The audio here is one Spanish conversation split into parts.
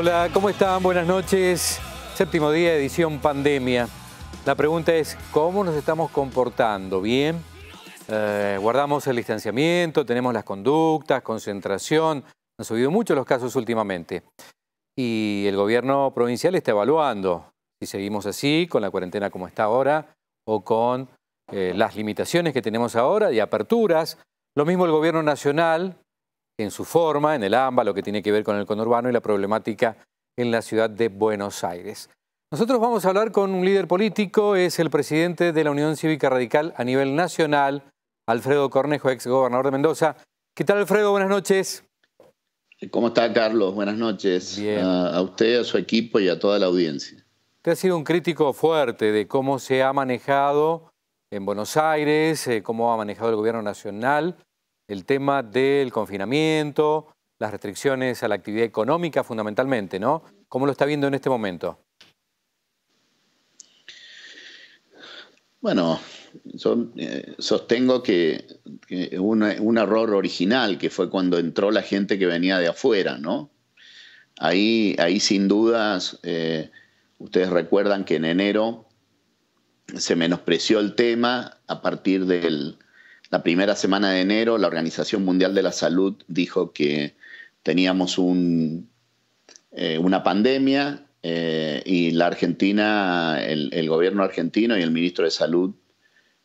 Hola, ¿cómo están? Buenas noches. Séptimo día, edición pandemia. La pregunta es, ¿cómo nos estamos comportando? ¿Bien? Eh, guardamos el distanciamiento, tenemos las conductas, concentración. Han subido mucho los casos últimamente. Y el gobierno provincial está evaluando si seguimos así, con la cuarentena como está ahora, o con eh, las limitaciones que tenemos ahora de aperturas. Lo mismo el gobierno nacional en su forma, en el AMBA, lo que tiene que ver con el conurbano y la problemática en la ciudad de Buenos Aires. Nosotros vamos a hablar con un líder político, es el presidente de la Unión Cívica Radical a nivel nacional, Alfredo Cornejo, ex gobernador de Mendoza. ¿Qué tal, Alfredo? Buenas noches. ¿Cómo está, Carlos? Buenas noches a usted, a su equipo y a toda la audiencia. Usted ha sido un crítico fuerte de cómo se ha manejado en Buenos Aires, eh, cómo ha manejado el gobierno nacional el tema del confinamiento, las restricciones a la actividad económica fundamentalmente, ¿no? ¿Cómo lo está viendo en este momento? Bueno, yo eh, sostengo que, un, error original que fue cuando entró la gente que venía de afuera, ¿no? Ahí, ahí sin dudas, eh, ustedes recuerdan que en enero se menospreció el tema a partir del, la primera semana de enero la Organización Mundial de la Salud dijo que teníamos eh, una pandemia eh, y la Argentina, el, gobierno argentino y el ministro de Salud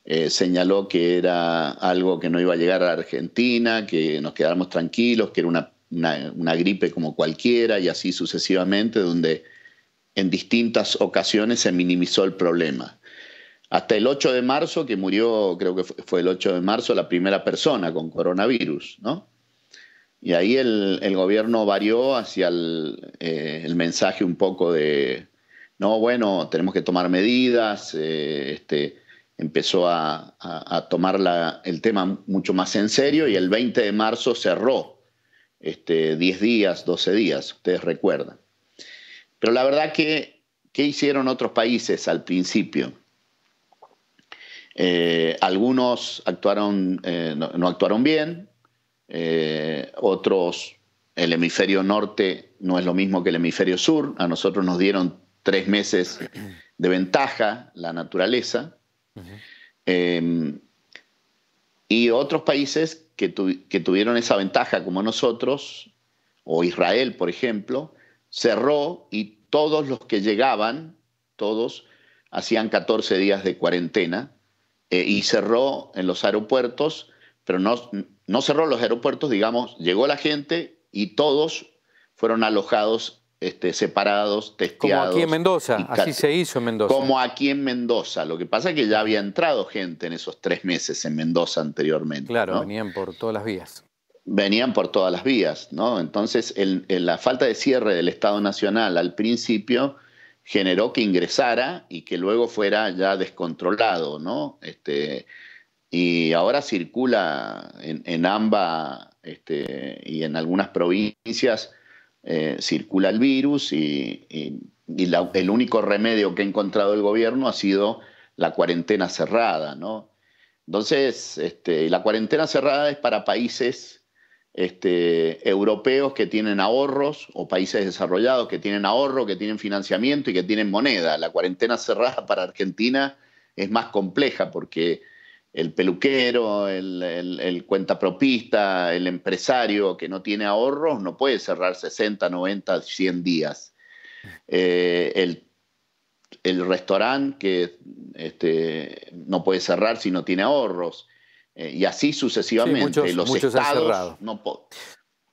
eh, señaló que era algo que no iba a llegar a Argentina, que nos quedáramos tranquilos, que era una gripe como cualquiera y así sucesivamente, donde en distintas ocasiones se minimizó el problema hasta el 8 de marzo, que murió, creo que fue el 8 de marzo, la primera persona con coronavirus, ¿no? Y ahí el, gobierno varió hacia eh, el, mensaje un poco de, no, bueno, tenemos que tomar medidas, eh, este, empezó a, tomar el tema mucho más en serio y el 20 de marzo cerró, este, 10 días, 12 días, ustedes recuerdan. Pero la verdad que, ¿qué hicieron otros países al principio? Eh, algunos actuaron, eh, no, actuaron bien, eh, otros, el hemisferio norte no es lo mismo que el hemisferio sur, a nosotros nos dieron tres meses de ventaja la naturaleza, em, y otros países que tuvieron esa ventaja como nosotros, o Israel, por ejemplo, cerró y todos los que llegaban, todos, hacían 14 días de cuarentena eh, y cerró en los aeropuertos, pero no, no cerró los aeropuertos, digamos, llegó la gente y todos fueron alojados este, separados, testeados. Como aquí en Mendoza, así se hizo en Mendoza. Como aquí en Mendoza. Lo que pasa es que ya había entrado gente en esos tres meses en Mendoza anteriormente. Claro, venían por todas las vías. Venían por todas las vías, ¿no? Entonces, el, la falta de cierre del Estado Nacional al principio generó que ingresara y que luego fuera ya descontrolado, ¿no? Este, y ahora circula en, ambas este, y en algunas provincias eh, circula el virus y, el único remedio que ha encontrado el gobierno ha sido la cuarentena cerrada, ¿no? Entonces, este, la cuarentena cerrada es para países este, europeos que tienen ahorros o países desarrollados que tienen ahorro, que tienen financiamiento y que tienen moneda. La cuarentena cerrada para Argentina es más compleja porque el peluquero, el, cuentapropista, el empresario que no tiene ahorros no puede cerrar 60, 90, 100 días. Eh, el, restaurante que este, no puede cerrar si no tiene ahorros eh, y así sucesivamente. los estados no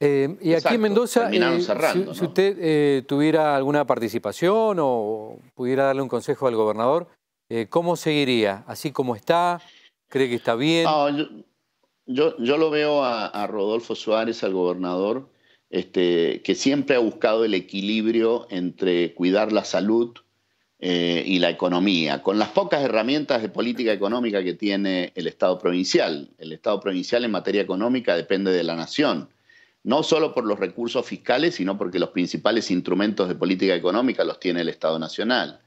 eh, y aquí en Mendoza, eh, si, usted tuviera alguna participación o pudiera darle un consejo al gobernador, ¿cómo seguiría? ¿Así como está? ¿Cree que está bien? Ah, yo, yo, lo veo a, a, Rodolfo Suárez, al gobernador, este, que siempre ha buscado el equilibrio entre cuidar la salud, eh, y la economía, con las pocas herramientas de política económica que tiene el Estado provincial. El Estado provincial en materia económica depende de la nación, no solo por los recursos fiscales, sino porque los principales instrumentos de política económica los tiene el Estado nacional.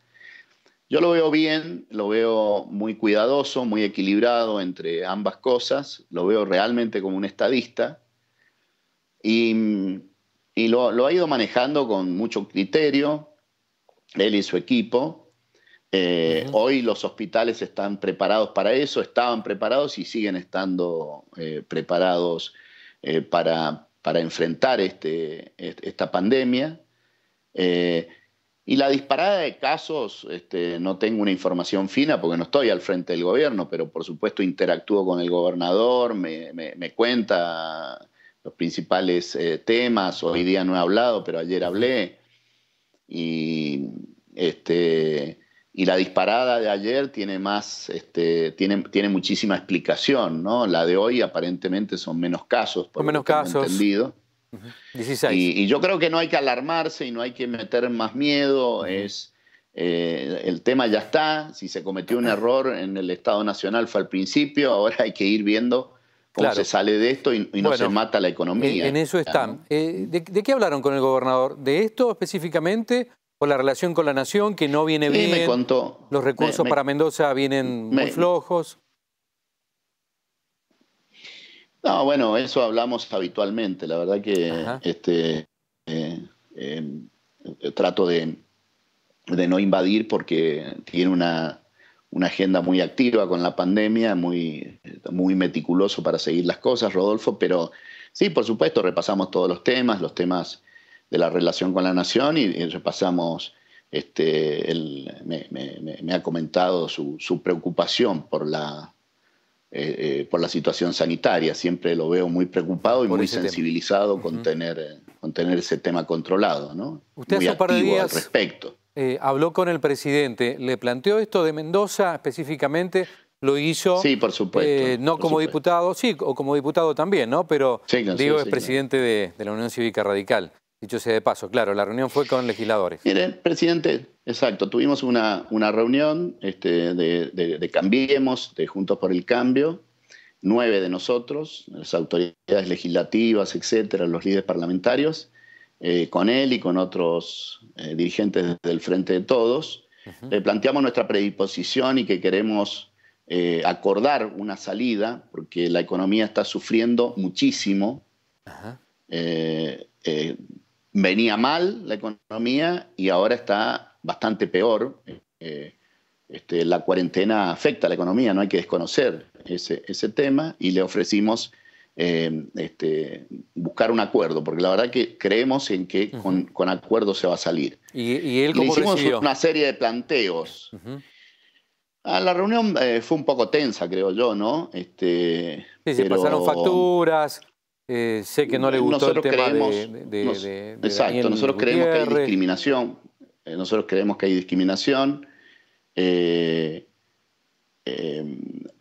Yo lo veo bien, lo veo muy cuidadoso, muy equilibrado entre ambas cosas, lo veo realmente como un estadista y, lo ha ido manejando con mucho criterio, él y su equipo. Eh, hoy los hospitales están preparados para eso, estaban preparados y siguen estando eh, preparados eh, para, enfrentar este, esta pandemia. y la disparada de casos, este, no tengo una información fina porque no estoy al frente del gobierno, pero por supuesto interactúo con el gobernador, me, me, me cuenta los principales temas, hoy día no he hablado, pero ayer hablé. Y, este, y la disparada de ayer tiene más, este, tiene, tiene muchísima explicación, ¿no? La de hoy aparentemente son menos casos, por menos casos. entendido. Y, yo creo que no hay que alarmarse y no hay que meter más miedo. Es eh, el tema ya está. Si se cometió un error en el Estado Nacional fue al principio. Ahora hay que ir viendo cómo se sale de esto y, no se mata la economía. En, eso están. Eh, ¿De qué hablaron con el gobernador? ¿De esto específicamente la relación con la nación, que no viene bien. Los recursos para Mendoza vienen muy flojos. No, bueno, eso hablamos habitualmente. La verdad que este, eh, eh, trato de, no invadir porque tiene una, agenda muy activa con la pandemia, muy, muy meticuloso para seguir las cosas, Rodolfo, pero sí, por supuesto, repasamos todos los temas, los temas de la relación con la nación y, repasamos, este, me, ha comentado su, preocupación por la, eh, eh, por la situación sanitaria. Siempre lo veo muy preocupado y muy sensibilizado con, tener, con tener ese tema controlado, ¿no? Usted hace un par de días respecto. Eh, habló con el presidente, le planteó esto de Mendoza específicamente, lo hizo. Sí, por supuesto. no como diputado, sí, o como diputado también, ¿no? Pero digo, es presidente de la Unión Cívica Radical. Dicho sea de paso, claro, la reunión fue con legisladores. Mire, presidente, exacto, tuvimos una, una reunión este, de, Cambiemos, de Juntos por el Cambio, nueve de nosotros, las autoridades legislativas, etcétera, los líderes parlamentarios, eh, con él y con otros eh, dirigentes del Frente de Todos. Le planteamos nuestra predisposición y que queremos eh, acordar una salida, porque la economía está sufriendo muchísimo venía mal la economía y ahora está bastante peor. Eh, este, la cuarentena afecta a la economía, no hay que desconocer ese, tema y le ofrecimos eh, este, buscar un acuerdo, porque la verdad que creemos en que con, acuerdo se va a salir. ¿Y, le hicimos una serie de planteos. Ah, la reunión eh, fue un poco tensa, creo yo, ¿no? Este, sí, se pasaron facturas, eh, sé que no le gustó nosotros creemos, de, Exacto, nosotros creemos, que hay discriminación. nosotros creemos que hay discriminación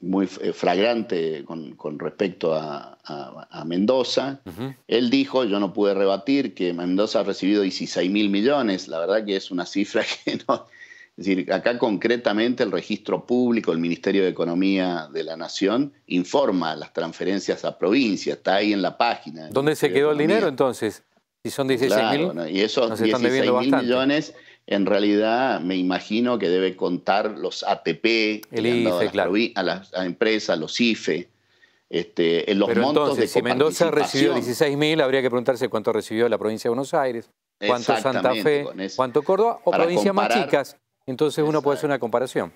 muy eh, flagrante con, respecto a, Mendoza. Él dijo, yo no pude rebatir, que Mendoza ha recibido 16 mil millones. La verdad que es una cifra que no, es decir, acá concretamente el registro público, el Ministerio de Economía de la Nación, informa las transferencias a provincias, está ahí en la página. ¿Dónde se quedó el dinero entonces? Si son 16 y esos 16 mil millones, en realidad me imagino que debe contar los ATP, a, las empresas, los IFE. Este, en los Pero entonces, si Mendoza recibió mil, habría que preguntarse cuánto recibió la provincia de Buenos Aires, cuánto Santa Fe, cuánto Córdoba o provincias más chicas. Entonces uno puede hacer una comparación.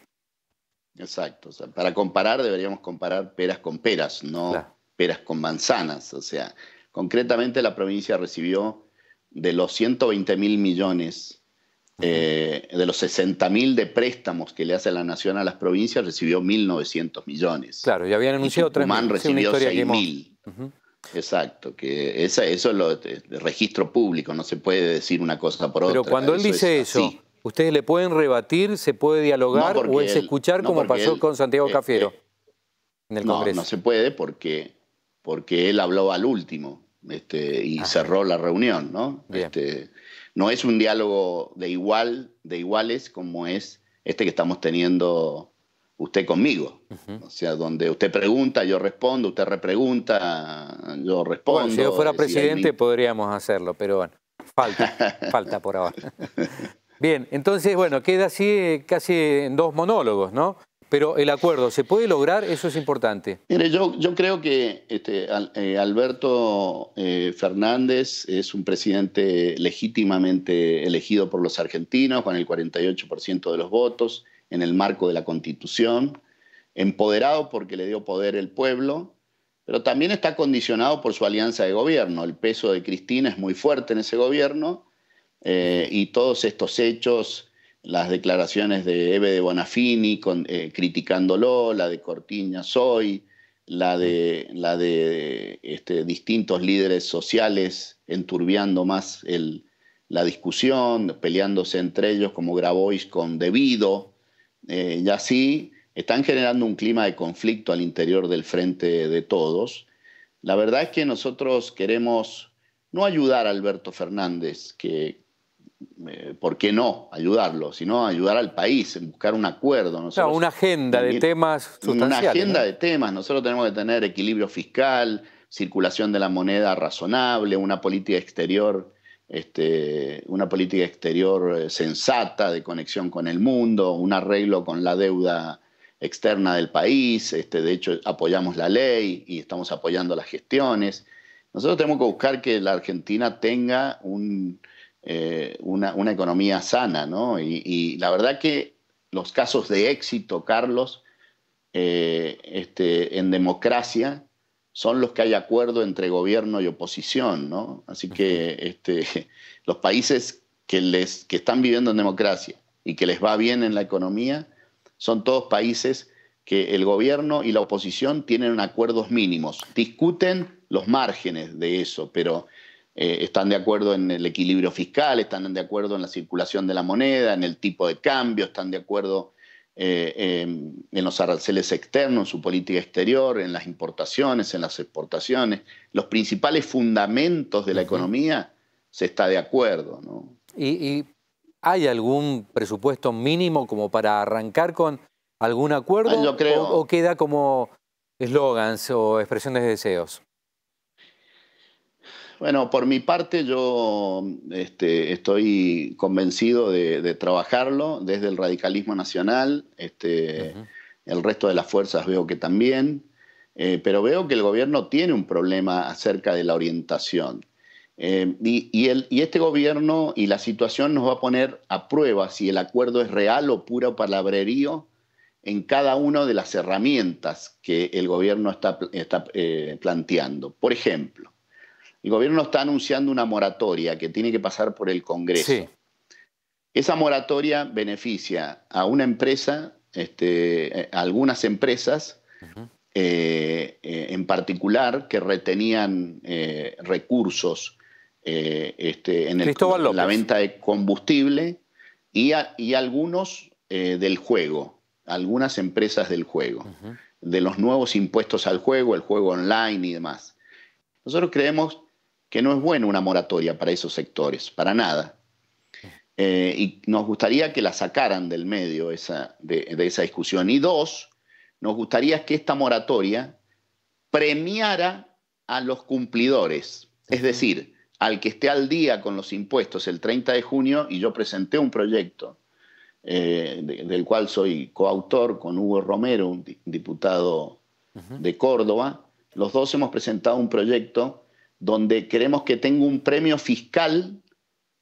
Exacto. para comparar deberíamos comparar peras con peras, no peras con manzanas. O sea, concretamente la provincia recibió de los 120 mil millones, eh, de los 60 mil de préstamos que le hace la nación a las provincias, recibió 1.900 millones. Claro, ya habían anunciado tres. mil. recibió mil. Exacto, que eso es lo registro público, no se puede decir una cosa por otra. Pero cuando él dice eso, ¿Ustedes le pueden rebatir, se puede dialogar o es escuchar como pasó con Santiago Cafiero en el Congreso? No, no se puede porque, porque él habló al último este, y ah. cerró la reunión, ¿no? Este, no es un diálogo de igual, de iguales como es este que estamos teniendo usted conmigo. O sea, donde usted pregunta, yo respondo, usted repregunta, yo respondo. si yo fuera eh, presidente podríamos hacerlo, pero bueno, falta, falta por ahora. Bien, entonces, bueno, queda así casi en dos monólogos, ¿no? Pero el acuerdo, ¿se puede lograr? Eso es importante. Mire, yo, creo que este, eh, Alberto eh, Fernández es un presidente legítimamente elegido por los argentinos, con el 48% de los votos, en el marco de la Constitución, empoderado porque le dio poder el pueblo, pero también está condicionado por su alianza de gobierno. El peso de Cristina es muy fuerte en ese gobierno eh, y todos estos hechos, las declaraciones de Eve de Bonafini eh, criticándolo, la de Cortiña Soy, la de, este, distintos líderes sociales enturbiando más la discusión, peleándose entre ellos como Grabois con Debido, eh, y así están generando un clima de conflicto al interior del frente de todos. La verdad es que nosotros queremos no ayudar a Alberto Fernández, que, eh, ¿por qué no ayudarlo? Sino ayudar al país en buscar un acuerdo. una agenda de temas Una agenda de temas. Nosotros tenemos que tener equilibrio fiscal, circulación de la moneda razonable, una política exterior. Este, una política exterior eh, sensata de conexión con el mundo, un arreglo con la deuda externa del país, este, de hecho apoyamos la ley y estamos apoyando las gestiones. Nosotros tenemos que buscar que la Argentina tenga un, eh, una, economía sana, ¿no? Y, la verdad que los casos de éxito, Carlos, eh, este, en democracia son los que hay acuerdo entre gobierno y oposición, ¿no? Así que este, los países que, les, que están viviendo en democracia y que les va bien en la economía son todos países que el gobierno y la oposición tienen acuerdos mínimos. Discuten los márgenes de eso, pero eh, están de acuerdo en el equilibrio fiscal, están de acuerdo en la circulación de la moneda, en el tipo de cambio, están de acuerdo eh, en los aranceles externos, en su política exterior, en las importaciones, en las exportaciones. Los principales fundamentos de la economía se está de acuerdo. ¿Y, hay algún presupuesto mínimo como para arrancar con algún acuerdo? Ah, o, o queda como eslogans o expresiones de deseos? Bueno, por mi parte yo este, estoy convencido de, trabajarlo desde el radicalismo nacional, este, el resto de las fuerzas veo que también, eh, pero veo que el gobierno tiene un problema acerca de la orientación. Eh, y, este gobierno y la situación nos va a poner a prueba si el acuerdo es real o puro palabrerío en cada una de las herramientas que el gobierno está, eh, planteando. Por ejemplo, el gobierno está anunciando una moratoria que tiene que pasar por el Congreso. Esa moratoria beneficia a una empresa, este, eh, a algunas empresas, eh, eh, en particular, que retenían recursos este, en, el, la venta de combustible y, algunos del juego, algunas empresas del juego, de los nuevos impuestos al juego, el juego online y demás. Nosotros creemos que no es buena una moratoria para esos sectores, para nada. Eh, y nos gustaría que la sacaran del medio esa, de, esa discusión. Y dos, nos gustaría que esta moratoria premiara a los cumplidores, es decir, al que esté al día con los impuestos el 30 de junio, y yo presenté un proyecto eh, del cual soy coautor con Hugo Romero, un diputado de Córdoba, los dos hemos presentado un proyecto donde queremos que tenga un premio fiscal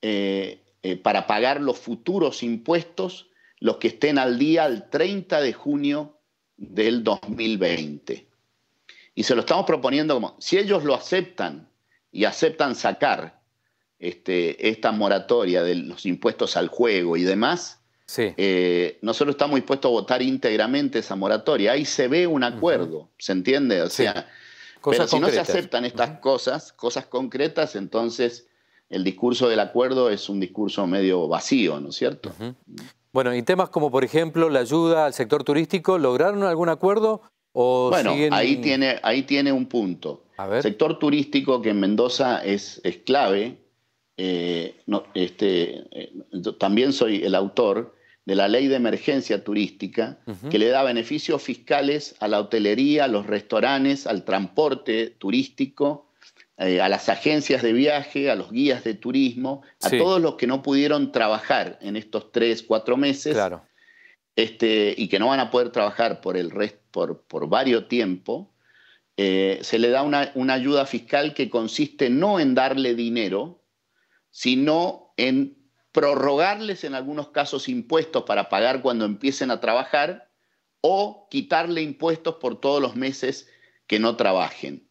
eh, eh, para pagar los futuros impuestos, los que estén al día al 30 de junio del 2020. Y se lo estamos proponiendo como, si ellos lo aceptan y aceptan sacar este, esta moratoria de los impuestos al juego y demás, eh, nosotros estamos dispuestos a votar íntegramente esa moratoria. Ahí se ve un acuerdo, ¿se entiende? O sea pero si no se aceptan estas cosas, cosas concretas, entonces el discurso del acuerdo es un discurso medio vacío, ¿no es cierto? Bueno, y temas como, por ejemplo, la ayuda al sector turístico, ¿lograron algún acuerdo? bueno, ahí, tiene, ahí tiene un punto. sector turístico que en Mendoza es, es clave. Eh, este, eh, también soy el autor de la ley de emergencia turística, que le da beneficios fiscales a la hotelería, a los restaurantes, al transporte turístico, eh, a las agencias de viaje, a los guías de turismo, a todos los que no pudieron trabajar en estos tres, cuatro meses. Este, y que no van a poder trabajar por, el por, varios tiempo, eh, se le da una ayuda fiscal que consiste no en darle dinero, sino en prorrogarles en algunos casos impuestos para pagar cuando empiecen a trabajar o quitarle impuestos por todos los meses que no trabajen.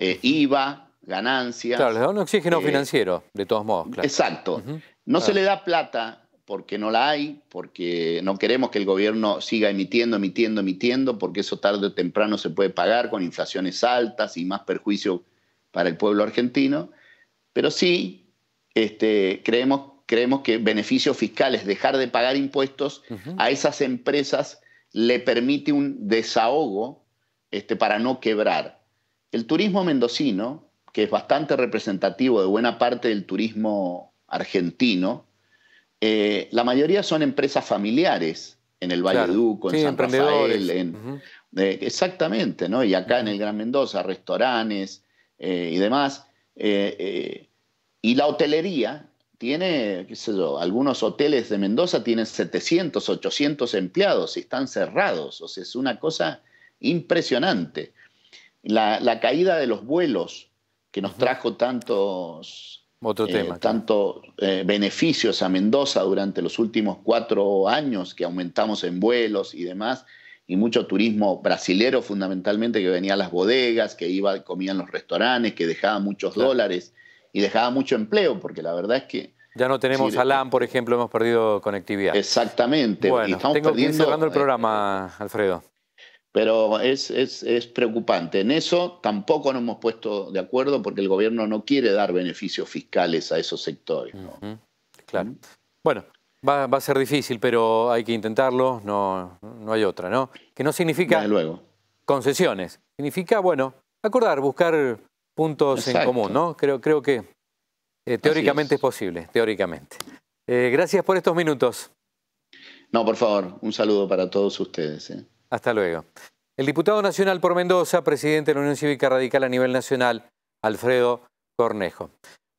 Eh, IVA, ganancias. Claro, les da un oxígeno eh, financiero, de todos modos. Claro. Exacto. No se le da plata porque no la hay, porque no queremos que el gobierno siga emitiendo, emitiendo, emitiendo, porque eso tarde o temprano se puede pagar con inflaciones altas y más perjuicio para el pueblo argentino. Pero sí este, creemos creemos que beneficios fiscales, dejar de pagar impuestos a esas empresas le permite un desahogo este, para no quebrar. El turismo mendocino, que es bastante representativo de buena parte del turismo argentino, eh, la mayoría son empresas familiares en el Valle Duco, en San Rafael, eh, exactamente, ¿no? Y acá en el Gran Mendoza, restaurantes eh, y demás. y la hotelería tiene, qué sé yo, algunos hoteles de Mendoza tienen 700, 800 empleados y están cerrados. O sea, es una cosa impresionante. La, caída de los vuelos que nos trajo tantos, eh, eh, beneficios a Mendoza durante los últimos cuatro años, que aumentamos en vuelos y demás, y mucho turismo brasilero fundamentalmente que venía a las bodegas, que iba, comía en los restaurantes, que dejaba muchos dólares y dejaba mucho empleo, porque la verdad es que... Ya no tenemos Alam, por ejemplo, hemos perdido conectividad. Exactamente. Bueno, estamos que cerrando el eh, programa, eh, Alfredo. Pero es, preocupante. En eso tampoco nos hemos puesto de acuerdo porque el gobierno no quiere dar beneficios fiscales a esos sectores. Claro. ¿Mm? Bueno, va, a ser difícil, pero hay que intentarlo, no, no hay otra, ¿no? Que no significa luego. concesiones. Significa, bueno, acordar, buscar puntos en común, ¿no? Creo, creo que eh, teóricamente es. posible, teóricamente. Eh, gracias por estos minutos. No, por favor, un saludo para todos ustedes. Eh. Hasta luego. El diputado nacional por Mendoza, presidente de la Unión Cívica Radical a nivel nacional, Alfredo Cornejo.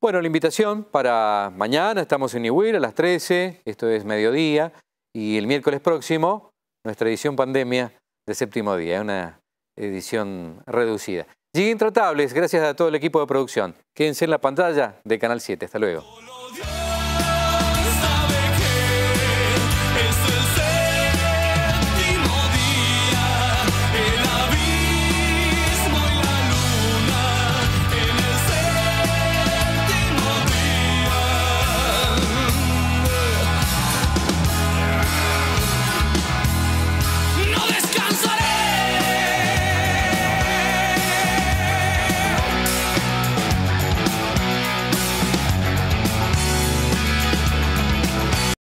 Bueno, la invitación para mañana, estamos en Iwir a las 13, esto es mediodía, y el miércoles próximo, nuestra edición pandemia de séptimo día, una edición reducida. Intratables, gracias a todo el equipo de producción. Quédense en la pantalla de Canal 7. Hasta luego.